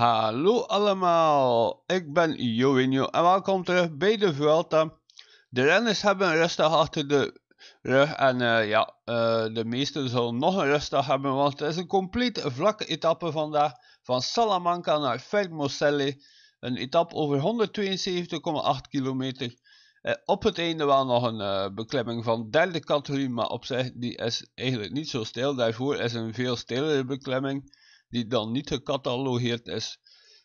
Hallo allemaal, ik ben Joinjo en welkom terug bij de Vuelta. De renners hebben een rustdag achter de rug en eh, ja, eh, de meesten zullen nog een rustdag hebben, want het is een compleet vlakke etappe vandaag van Salamanca naar Fermocelli. Een etappe over 172,8 kilometer. Eh, op het einde wel nog een beklimming van derde categorie, maar op zich die is eigenlijk niet zo stil. Daarvoor is een veel stilere beklimming die dan niet gecatalogeerd is.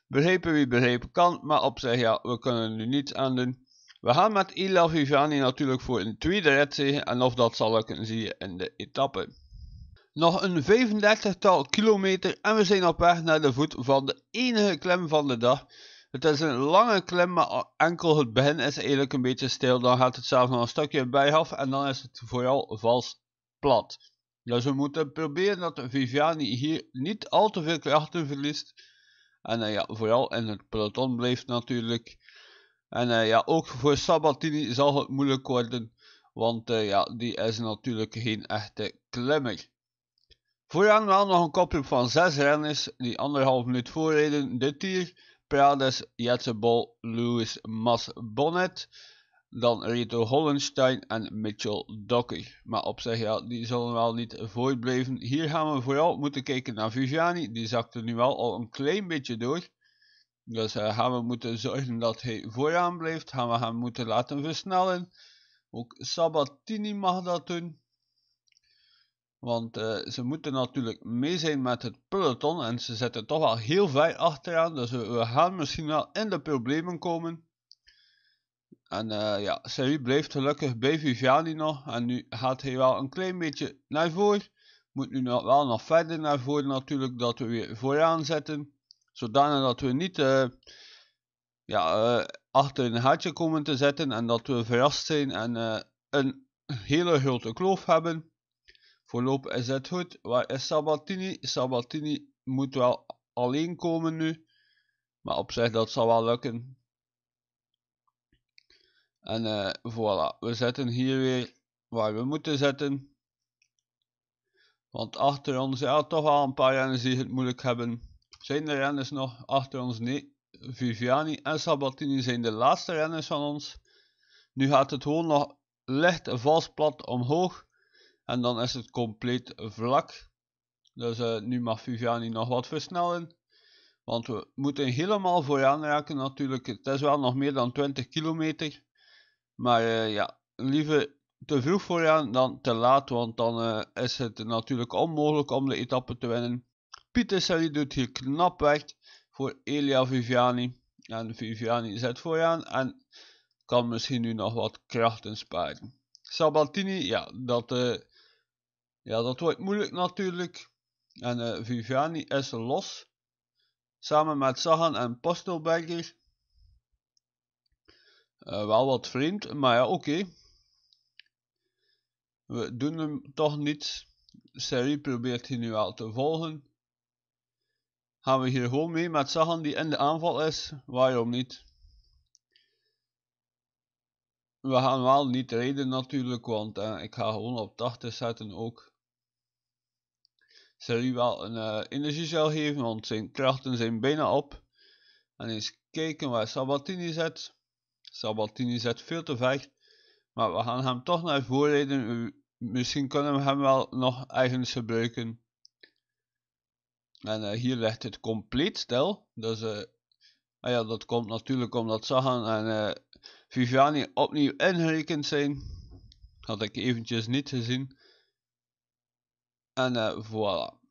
Begrepen wie begrepen kan, maar op zich ja, we kunnen er nu niets aan doen. We gaan met Ila Vivani natuurlijk voor een tweede rit en of dat zal lukken zie je in de etappe. Nog een 35-tal kilometer en we zijn op weg naar de voet van de enige klem van de dag. Het is een lange klim, maar enkel het begin is eigenlijk een beetje stil. Dan gaat het zelf nog een stukje bijaf en dan is het vooral vals plat ja nou, ze moeten proberen dat Viviani hier niet al te veel krachten verliest. En eh, ja, vooral in het peloton blijft natuurlijk. En eh, ja, ook voor Sabatini zal het moeilijk worden. Want eh, ja, die is natuurlijk geen echte klimmer. Vooraan wel nog een kopgroep van zes renners die anderhalf minuut voorreden. Dit hier: Prades, Jetsebol, Lewis, Mas Bonnet dan Rito Hollenstein en Mitchell Docker. Maar op zich, ja, die zullen wel niet voortblijven. Hier gaan we vooral moeten kijken naar Viviani. Die zakte nu wel al een klein beetje door. Dus eh, gaan we moeten zorgen dat hij vooraan blijft. Gaan we hem moeten laten versnellen. Ook Sabatini mag dat doen. Want eh, ze moeten natuurlijk mee zijn met het peloton. En ze zitten toch wel heel ver achteraan. Dus we gaan misschien wel in de problemen komen. En eh, ja, Serie blijft gelukkig bij Viviani nog. En nu gaat hij wel een klein beetje naar voren. Moet nu wel nog verder naar voren natuurlijk, dat we weer vooraan zetten. Zodanig dat we niet eh, ja, eh, achter een hartje komen te zetten. En dat we verrast zijn en een hele grote kloof hebben. Voorlopig is het goed. Waar is Sabatini? Sabatini moet wel alleen komen nu. Maar op zich, dat zal wel lukken. En eh, voilà, we zetten hier weer waar we moeten zetten. Want achter ons, ja, toch al een paar renners die het moeilijk hebben. Zijn de renners nog achter ons? Nee. Viviani en Sabatini zijn de laatste renners van ons. Nu gaat het gewoon nog licht vals plat omhoog. En dan is het compleet vlak. Dus eh, nu mag Viviani nog wat versnellen. Want we moeten helemaal vooraan raken natuurlijk. Het is wel nog meer dan 20 kilometer. Maar eh, ja, liever te vroeg vooraan dan te laat, want dan eh, is het natuurlijk onmogelijk om de etappe te winnen. Pieter Sally doet hier knap weg voor Elia Viviani. En Viviani zet vooraan en kan misschien nu nog wat krachten sparen. Sabatini, ja, dat, eh, ja, dat wordt moeilijk natuurlijk. En Viviani is los. Samen met Sagan en Postelberger eh, wel wat vreemd, maar ja, oké. We doen hem toch niet. Serie probeert hier nu wel te volgen. Gaan we hier gewoon mee met Sagan die in de aanval is? Waarom niet? We gaan wel niet rijden natuurlijk, want eh, ik ga gewoon op 80 zetten ook. Serie wel een uh, energiecel geven, want zijn krachten zijn bijna op. En eens kijken waar Sabatini zit. Sabatini zet veel te vecht. Maar we gaan hem toch naar voren rijden. Misschien kunnen we hem wel nog ergens gebruiken. En eh, hier ligt het compleet stil. Dus eh, ah ja, dat komt natuurlijk omdat Sagan en eh, Viviani opnieuw ingerekend zijn. Had ik eventjes niet gezien. En voilà.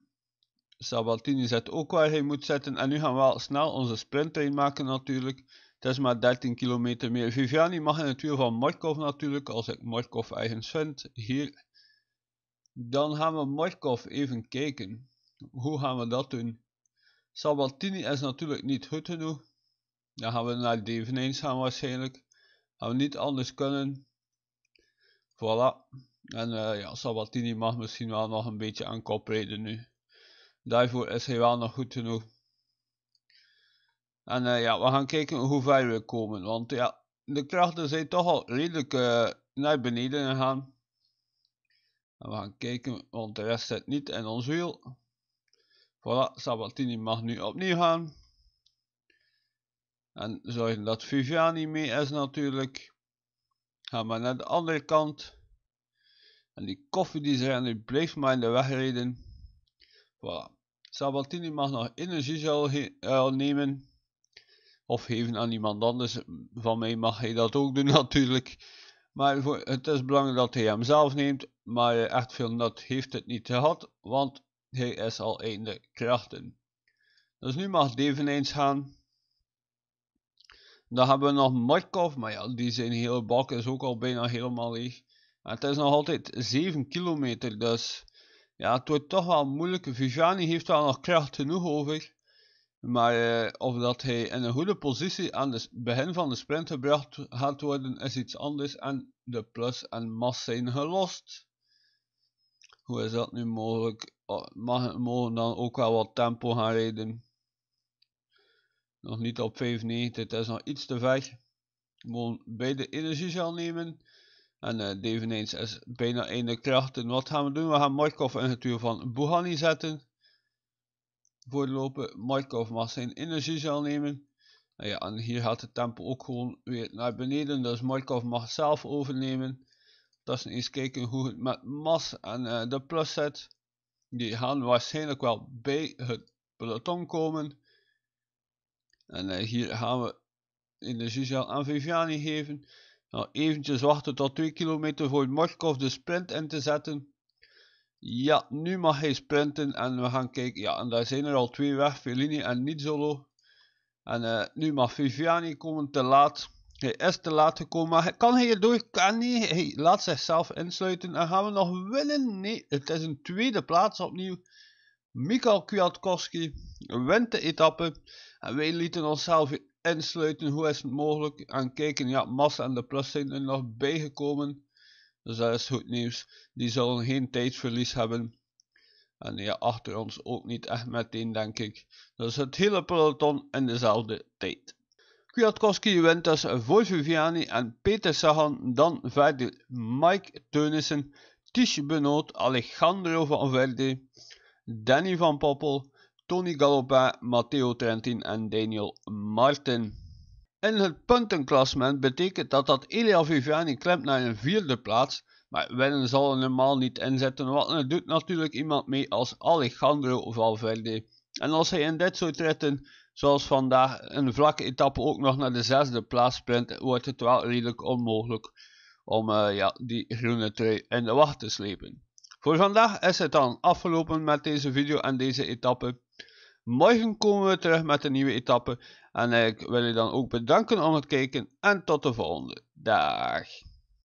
Sabatini zet ook waar hij moet zetten. En nu gaan we wel snel onze sprint maken natuurlijk. Het is maar 13 kilometer meer. Viviani mag in het van Markov natuurlijk, als ik Markov eigens vind. Hier. Dan gaan we Markov even kijken. Hoe gaan we dat doen? Sabatini is natuurlijk niet goed genoeg. Dan gaan we naar Deveneens gaan waarschijnlijk. Gaan we niet anders kunnen. Voilà. En eh, ja, Sabatini mag misschien wel nog een beetje aan kop rijden nu. Daarvoor is hij wel nog goed genoeg. En eh, ja, we gaan kijken hoe ver we komen. Want ja, de krachten zijn toch al redelijk eh, naar beneden gegaan. En we gaan kijken, want de rest zit niet in ons wiel. Voilà, Sabatini mag nu opnieuw gaan. En zorgen dat Viviani mee is natuurlijk. Gaan we naar de andere kant. En die koffie die ze nu blijft maar in de weg rijden. Voilà. Sabatini mag nog zal uh, nemen of geven aan iemand anders. Van mij mag hij dat ook doen natuurlijk. Maar voor, het is belangrijk dat hij hem zelf neemt. Maar echt veel nut heeft het niet gehad, want hij is al einde krachten. Dus nu mag Deven eens gaan. Dan hebben we nog Markov, maar ja, die zijn hele bak is ook al bijna helemaal leeg. het is nog altijd 7 kilometer, dus ja, het wordt toch wel moeilijk. Vijani heeft daar nog kracht genoeg over. Maar eh, of dat hij in een goede positie aan het begin van de sprint gebracht gaat worden, is iets anders. En de plus en mas zijn gelost. Hoe is dat nu mogelijk? Oh, mag, mogen dan ook wel wat tempo gaan rijden. Nog niet op 95, het is nog iets te ver. Gewoon beide energie zal nemen. En uh, eh, Deveneens is bijna einde krachten. Wat gaan we doen? We gaan Markov in het uur van Buhani zetten voorlopen markov mag zijn energie zal nemen. Nou ja, en hier gaat de tempo ook gewoon weer naar beneden, dus Markov mag zelf overnemen. Dat is eens kijken hoe het met Mas en uh, de plusset, die gaan waarschijnlijk wel bij het peloton komen. En eh, hier gaan we energiegel aan Viviani geven. Nou, eventjes wachten tot 2 kilometer voor Markov de sprint in te zetten. Ja, nu mag hij sprinten en we gaan kijken. Ja, en daar zijn er al twee weg, Fellini en Nizzolo. En eh, nu mag Viviani komen te laat. Hij is te laat gekomen, maar kan hij erdoor? Kan niet. Hij laat zichzelf insluiten. En gaan we nog winnen? Nee, het is een tweede plaats opnieuw. Mikhail Kwiatkowski wint de etappe. En wij lieten onszelf insluiten. Hoe is het mogelijk? En kijken, ja, Massa en de Plus zijn er nog bijgekomen. Dus dat is goed nieuws. Die zullen geen tijdverlies hebben. En ja, achter ons ook niet echt meteen, denk ik. Dus het hele peloton in dezelfde tijd. Kwiatkowski wint dus voor Viviani en Peter Sagan. Dan verder Mike Teunissen, Tish Benoot, Alejandro van Verde, Danny van Poppel, Tony Galopin, Matteo Trentin en Daniel Martin. In het puntenklassement betekent dat dat Elia Viviani klemt naar een vierde plaats, maar winnen zal er normaal niet inzetten, want er doet natuurlijk iemand mee als Alejandro Valverde. En als hij in dit soort ritten, zoals vandaag, een vlakke etappe ook nog naar de zesde plaats sprint, wordt het wel redelijk onmogelijk om eh, ja, die groene trui in de wacht te slepen. Voor vandaag is het dan afgelopen met deze video en deze etappe. Morgen komen we terug met een nieuwe etappe. En ik wil je dan ook bedanken om het kijken. En tot de volgende. Dag.